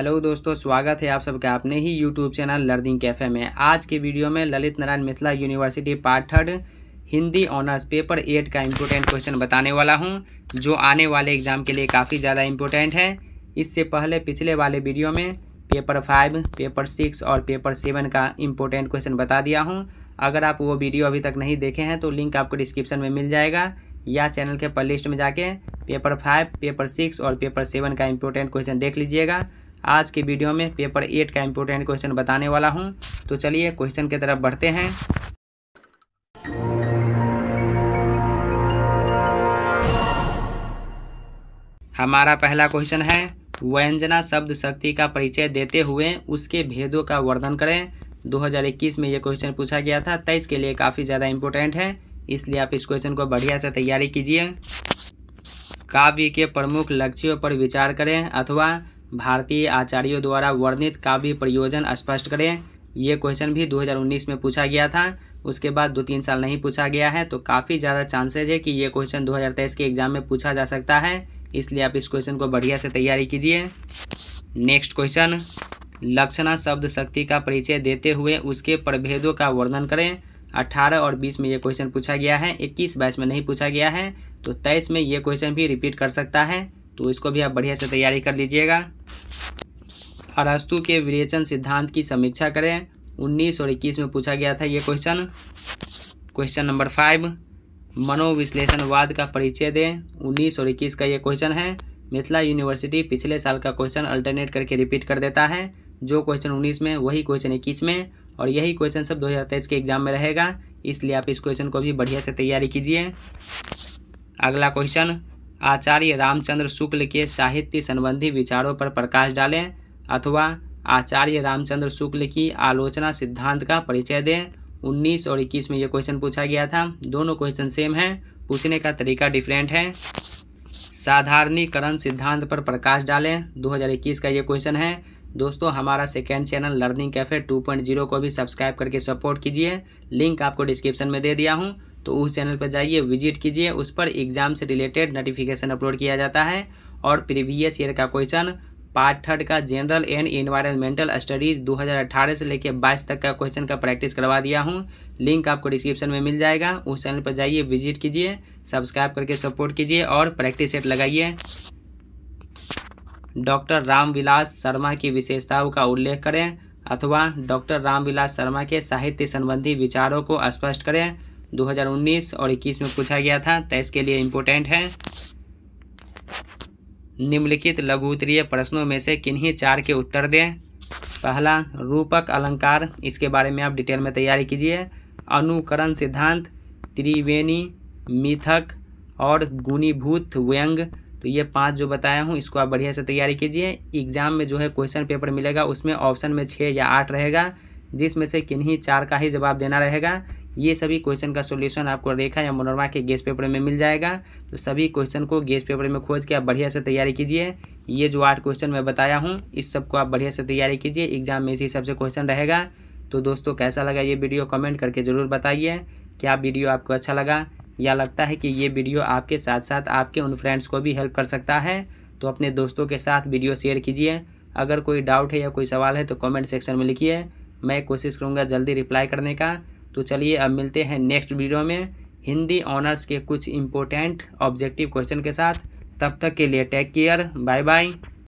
hello दोस्तों स्वागत है आप सबका अपने ही यूट्यूब चैनल लर्निंग कैफ़े में आज के वीडियो में Lalit Narayan Mithila university part third Hindi honours paper eight का इम्पोर्टेंट क्वेश्चन बताने वाला हूँ जो आने वाले एग्ज़ाम के लिए काफ़ी ज़्यादा इम्पोर्टेंट है इससे पहले पिछले वाले वीडियो में पेपर फाइव पेपर सिक्स और पेपर सेवन का इम्पोर्टेंट क्वेश्चन बता दिया हूँ अगर आप वो वीडियो अभी तक नहीं देखे हैं तो लिंक आपको डिस्क्रिप्शन में मिल जाएगा या चैनल के प्ले में जाके पेपर फाइव पेपर सिक्स और पेपर सेवन का इम्पोर्टेंट क्वेश्चन देख लीजिएगा आज के वीडियो में पेपर एट का इम्पोर्टेंट क्वेश्चन बताने वाला हूँ तो चलिए क्वेश्चन की तरफ बढ़ते हैं हमारा पहला क्वेश्चन है व्यंजना शब्द शक्ति का परिचय देते हुए उसके भेदों का वर्णन करें 2021 में यह क्वेश्चन पूछा गया था तेईस के लिए काफ़ी ज़्यादा इम्पोर्टेंट है इसलिए आप इस क्वेश्चन को बढ़िया से तैयारी कीजिए काव्य के प्रमुख लक्ष्यों पर विचार करें अथवा भारतीय आचार्यों द्वारा वर्णित काव्य प्रयोजन स्पष्ट करें ये क्वेश्चन भी 2019 में पूछा गया था उसके बाद दो तीन साल नहीं पूछा गया है तो काफ़ी ज़्यादा चांसेज है कि ये क्वेश्चन 2023 के एग्ज़ाम में पूछा जा सकता है इसलिए आप इस क्वेश्चन को बढ़िया से तैयारी कीजिए नेक्स्ट क्वेश्चन लक्षणा शब्द शक्ति का परिचय देते हुए उसके प्रभेदों का वर्णन करें 18 और 20 में ये क्वेश्चन पूछा गया है 21 बाईस में नहीं पूछा गया है तो तेईस में ये क्वेश्चन भी रिपीट कर सकता है तो इसको भी आप बढ़िया से तैयारी कर लीजिएगा अरस्तु के विरेचन सिद्धांत की समीक्षा करें उन्नीस और इक्कीस में पूछा गया था ये क्वेश्चन क्वेश्चन नंबर फाइव मनोविश्लेषणवाद का परिचय दें उन्नीस और इक्कीस का ये क्वेश्चन है मिथिला यूनिवर्सिटी पिछले साल का क्वेश्चन अल्टरनेट करके रिपीट कर देता है जो क्वेश्चन उन्नीस में वही क्वेश्चन इक्कीस में और यही क्वेश्चन सब दो हज़ार तेईस के एग्जाम में रहेगा इसलिए आप इस क्वेश्चन को भी बढ़िया से तैयारी कीजिए अगला क्वेश्चन आचार्य रामचंद्र शुक्ल के साहित्य संबंधी विचारों पर प्रकाश डालें अथवा आचार्य रामचंद्र शुक्ल की आलोचना सिद्धांत का परिचय दें 19 और 21 में ये क्वेश्चन पूछा गया था दोनों क्वेश्चन सेम हैं पूछने का तरीका डिफरेंट है साधारणीकरण सिद्धांत पर प्रकाश डालें 2021 का ये क्वेश्चन है दोस्तों हमारा सेकेंड चैनल लर्निंग कैफ़े 2.0 को भी सब्सक्राइब करके सपोर्ट कीजिए लिंक आपको डिस्क्रिप्शन में दे दिया हूँ तो उस चैनल पर जाइए विजिट कीजिए उस पर एग्ज़ाम से रिलेटेड नोटिफिकेशन अपलोड किया जाता है और प्रीवियस ईयर का क्वेश्चन पार्ट थर्ड का जनरल एंड एनवायरमेंटल स्टडीज़ 2018 से लेकर 22 तक का क्वेश्चन का प्रैक्टिस करवा दिया हूँ लिंक आपको डिस्क्रिप्शन में मिल जाएगा उस चैनल पर जाइए विजिट कीजिए सब्सक्राइब करके सपोर्ट कीजिए और प्रैक्टिस सेट लगाइए डॉक्टर रामविलास शर्मा की विशेषताओं का उल्लेख करें अथवा डॉक्टर रामविलास शर्मा के साहित्य संबंधी विचारों को स्पष्ट करें 2019 और 21 में पूछा गया था तो इसके लिए इम्पोर्टेंट है निम्नलिखित लघु उत्तरीय प्रश्नों में से किन्हीं चार के उत्तर दें पहला रूपक अलंकार इसके बारे में आप डिटेल में तैयारी कीजिए अनुकरण सिद्धांत त्रिवेणी मिथक और गुणीभूत व्यंग तो ये पांच जो बताया हूँ इसको आप बढ़िया से तैयारी कीजिए एग्जाम में जो है क्वेश्चन पेपर मिलेगा उसमें ऑप्शन में छः या आठ रहेगा जिसमें से किन्हीं चार का ही जवाब देना रहेगा ये सभी क्वेश्चन का सोल्यूशन आपको रेखा या मनोरमा के गेस पेपर में मिल जाएगा तो सभी क्वेश्चन को गेस पेपर में खोज के आप बढ़िया से तैयारी कीजिए ये जो आठ क्वेश्चन मैं बताया हूँ इस सब को आप बढ़िया से तैयारी कीजिए एग्जाम में इसी सबसे क्वेश्चन रहेगा तो दोस्तों कैसा लगा ये वीडियो कमेंट करके ज़रूर बताइए क्या वीडियो आपको अच्छा लगा या लगता है कि ये वीडियो आपके साथ साथ आपके उन फ्रेंड्स को भी हेल्प कर सकता है तो अपने दोस्तों के साथ वीडियो शेयर कीजिए अगर कोई डाउट है या कोई सवाल है तो कमेंट सेक्शन में लिखिए मैं कोशिश करूँगा जल्दी रिप्लाई करने का तो चलिए अब मिलते हैं नेक्स्ट वीडियो में हिंदी ऑनर्स के कुछ इम्पोर्टेंट ऑब्जेक्टिव क्वेश्चन के साथ तब तक के लिए टेक केयर बाय बाय